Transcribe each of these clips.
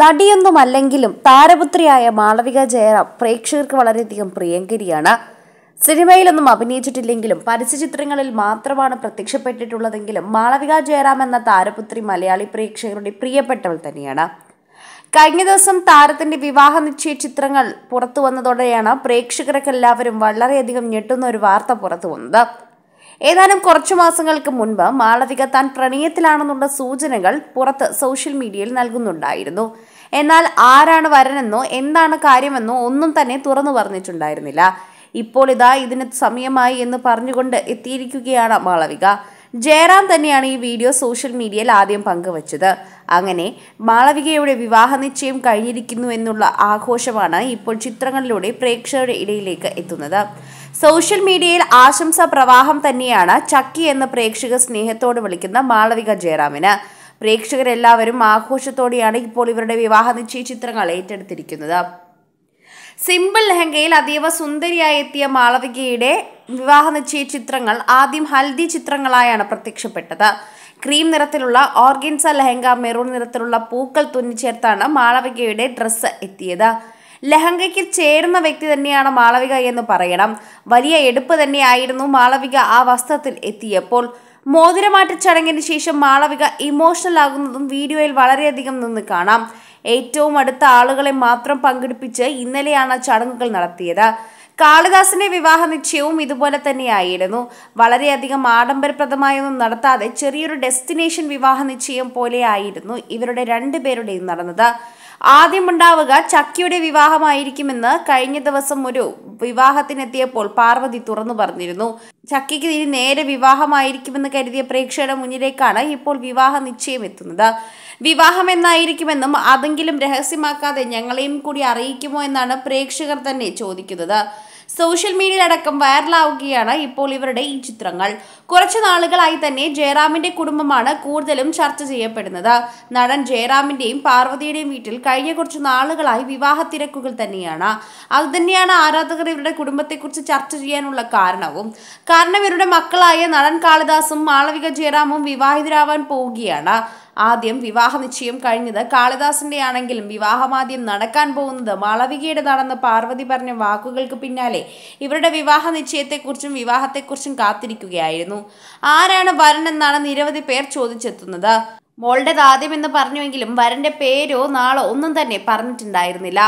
നടിയൊന്നുമല്ലെങ്കിലും താരപുത്രിയായ മാളവിക ജയറാം പ്രേക്ഷകർക്ക് വളരെയധികം പ്രിയങ്കരിയാണ് സിനിമയിലൊന്നും അഭിനയിച്ചിട്ടില്ലെങ്കിലും ചിത്രങ്ങളിൽ മാത്രമാണ് പ്രത്യക്ഷപ്പെട്ടിട്ടുള്ളതെങ്കിലും മാളവിക ജയറാം എന്ന താരപുത്രി മലയാളി പ്രേക്ഷകരുടെ പ്രിയപ്പെട്ടവൾ തന്നെയാണ് കഴിഞ്ഞ ദിവസം താരത്തിന്റെ വിവാഹ നിശ്ചയ ചിത്രങ്ങൾ പുറത്തു വന്നതോടെയാണ് പ്രേക്ഷകർക്കെല്ലാവരും വളരെയധികം ഞെട്ടുന്ന ഒരു വാർത്ത പുറത്തു വന്നത് ഏതാനും കുറച്ചു മാസങ്ങൾക്ക് മുൻപ് മാളവിക താൻ പ്രണയത്തിലാണെന്നുള്ള സൂചനകൾ പുറത്ത് സോഷ്യൽ മീഡിയയിൽ നൽകുന്നുണ്ടായിരുന്നു എന്നാൽ ആരാണ് വരനെന്നോ എന്താണ് കാര്യമെന്നോ ഒന്നും തന്നെ തുറന്നു പറഞ്ഞിട്ടുണ്ടായിരുന്നില്ല ഇപ്പോൾ ഇതാ ഇതിന് സമയമായി എന്ന് പറഞ്ഞുകൊണ്ട് എത്തിയിരിക്കുകയാണ് മാളവിക ജയറാം തന്നെയാണ് ഈ വീഡിയോ സോഷ്യൽ മീഡിയയിൽ ആദ്യം പങ്കുവച്ചത് അങ്ങനെ മാളവികയുടെ വിവാഹ നിശ്ചയം കഴിഞ്ഞിരിക്കുന്നു എന്നുള്ള ആഘോഷമാണ് ഇപ്പോൾ ചിത്രങ്ങളിലൂടെ പ്രേക്ഷകരുടെ ഇടയിലേക്ക് എത്തുന്നത് സോഷ്യൽ മീഡിയയിൽ ആശംസാ പ്രവാഹം തന്നെയാണ് ചക്കി എന്ന പ്രേക്ഷക സ്നേഹത്തോട് വിളിക്കുന്ന മാളവിക ജയറാമിന് പ്രേക്ഷകരെല്ലാവരും ആഘോഷത്തോടെയാണ് ഇപ്പോൾ ഇവരുടെ വിവാഹ നിശ്ചയ ചിത്രങ്ങൾ ഏറ്റെടുത്തിരിക്കുന്നത് സിമ്പിൾ ലഹങ്കയിൽ അതീവ സുന്ദരിയായി എത്തിയ മാളവികയുടെ വിവാഹ നിശ്ചയ ചിത്രങ്ങൾ ആദ്യം ഹൽദി ചിത്രങ്ങളായാണ് പ്രത്യക്ഷപ്പെട്ടത് ക്രീം നിറത്തിലുള്ള ഓർഗിൻസ ലഹങ്ക മെറൂൺ നിറത്തിലുള്ള പൂക്കൾ തുന്നിച്ചേർത്താണ് മാളവികയുടെ ഡ്രസ്സ് എത്തിയത് ലഹങ്കയ്ക്ക് ചേർന്ന വ്യക്തി തന്നെയാണ് മാളവിക എന്ന് പറയണം വലിയ എടുപ്പ് തന്നെയായിരുന്നു മാളവിക ആ വസ്ത്രത്തിൽ എത്തിയപ്പോൾ മോതിരമാറ്റ ചടങ്ങിന് ശേഷം മാളവിക ഇമോഷണൽ ആകുന്നതും വീഡിയോയിൽ വളരെയധികം നിന്ന് കാണാം ഏറ്റവും അടുത്ത ആളുകളെ മാത്രം പങ്കെടുപ്പിച്ച് ഇന്നലെയാണ് ചടങ്ങുകൾ നടത്തിയത് കാളിദാസിന്റെ വിവാഹ നിശ്ചയവും ഇതുപോലെ തന്നെയായിരുന്നു വളരെയധികം ആഡംബരപ്രദമായൊന്നും നടത്താതെ ചെറിയൊരു ഡെസ്റ്റിനേഷൻ വിവാഹ നിശ്ചയം പോലെയായിരുന്നു ഇവരുടെ രണ്ടുപേരുടെയും നടന്നത് ആദ്യമുണ്ടാവുക ചക്കിയുടെ വിവാഹമായിരിക്കുമെന്ന് കഴിഞ്ഞ ദിവസം ഒരു വിവാഹത്തിനെത്തിയപ്പോൾ പാർവതി തുറന്നു പറഞ്ഞിരുന്നു ചക്കിക്ക് ഇനി നേരെ വിവാഹമായിരിക്കുമെന്ന് കരുതിയ പ്രേക്ഷകരുടെ മുന്നിലേക്കാണ് ഇപ്പോൾ വിവാഹ നിശ്ചയം എത്തുന്നത് വിവാഹം എന്നായിരിക്കുമെന്നും അതെങ്കിലും രഹസ്യമാക്കാതെ ഞങ്ങളെയും കൂടി അറിയിക്കുമോ എന്നാണ് പ്രേക്ഷകർ തന്നെ ചോദിക്കുന്നത് സോഷ്യൽ മീഡിയയിലടക്കം വൈറലാവുകയാണ് ഇപ്പോൾ ഇവരുടെ ഈ ചിത്രങ്ങൾ കുറച്ചു നാളുകളായി തന്നെ ജയറാമിന്റെ കുടുംബമാണ് കൂടുതലും ചർച്ച ചെയ്യപ്പെടുന്നത് നടൻ ജയറാമിന്റെയും പാർവതിയുടെയും വീട്ടിൽ കഴിഞ്ഞ കുറച്ച് നാളുകളായി വിവാഹ തിരക്കുകൾ തന്നെയാണ് അതുതന്നെയാണ് ആരാധകർ ഇവരുടെ കുടുംബത്തെക്കുറിച്ച് ചർച്ച ചെയ്യാനുള്ള കാരണവും കാരണം ഇവരുടെ മക്കളായ നടൻ കാളിദാസും മാളവിക ജയറാമും വിവാഹിതരാവാൻ പോവുകയാണ് ആദ്യം വിവാഹ നിശ്ചയം കഴിഞ്ഞത് കാളിദാസിന്റെ ആണെങ്കിലും വിവാഹമാദ്യം നടക്കാൻ പോകുന്നത് മാളവികയുടേതാണെന്ന് പാർവതി പറഞ്ഞ വാക്കുകൾക്ക് പിന്നാലെ ഇവരുടെ വിവാഹ നിശ്ചയത്തെക്കുറിച്ചും വിവാഹത്തെക്കുറിച്ചും കാത്തിരിക്കുകയായിരുന്നു ആരാണ് വരൻ എന്നാണ് നിരവധി പേർ ചോദിച്ചെത്തുന്നത് ആദ്യം എന്ന് പറഞ്ഞുവെങ്കിലും വരന്റെ പേരോ നാളോ ഒന്നും തന്നെ പറഞ്ഞിട്ടുണ്ടായിരുന്നില്ല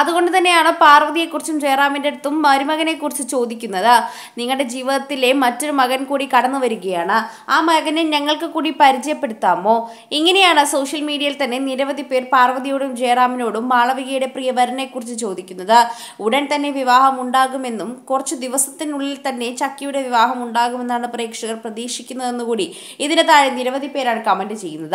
അതുകൊണ്ട് തന്നെയാണ് പാർവതിയെക്കുറിച്ചും ജയറാമിൻ്റെ അടുത്തും കുറിച്ച് ചോദിക്കുന്നത് നിങ്ങളുടെ ജീവിതത്തിലെ മറ്റൊരു മകൻ കൂടി കടന്നു വരികയാണ് ആ മകനെ ഞങ്ങൾക്ക് കൂടി പരിചയപ്പെടുത്താമോ ഇങ്ങനെയാണ് സോഷ്യൽ മീഡിയയിൽ തന്നെ നിരവധി പേർ പാർവതിയോടും ജയറാമിനോടും മാളവികയുടെ കുറിച്ച് ചോദിക്കുന്നത് ഉടൻ തന്നെ വിവാഹം ഉണ്ടാകുമെന്നും കുറച്ച് ദിവസത്തിനുള്ളിൽ തന്നെ ചക്കിയുടെ വിവാഹം ഉണ്ടാകുമെന്നാണ് പ്രേക്ഷകർ പ്രതീക്ഷിക്കുന്നതെന്നുകൂടി ഇതിന് താഴെ നിരവധി പേരാണ് കമന്റ് ചെയ്യുന്നത്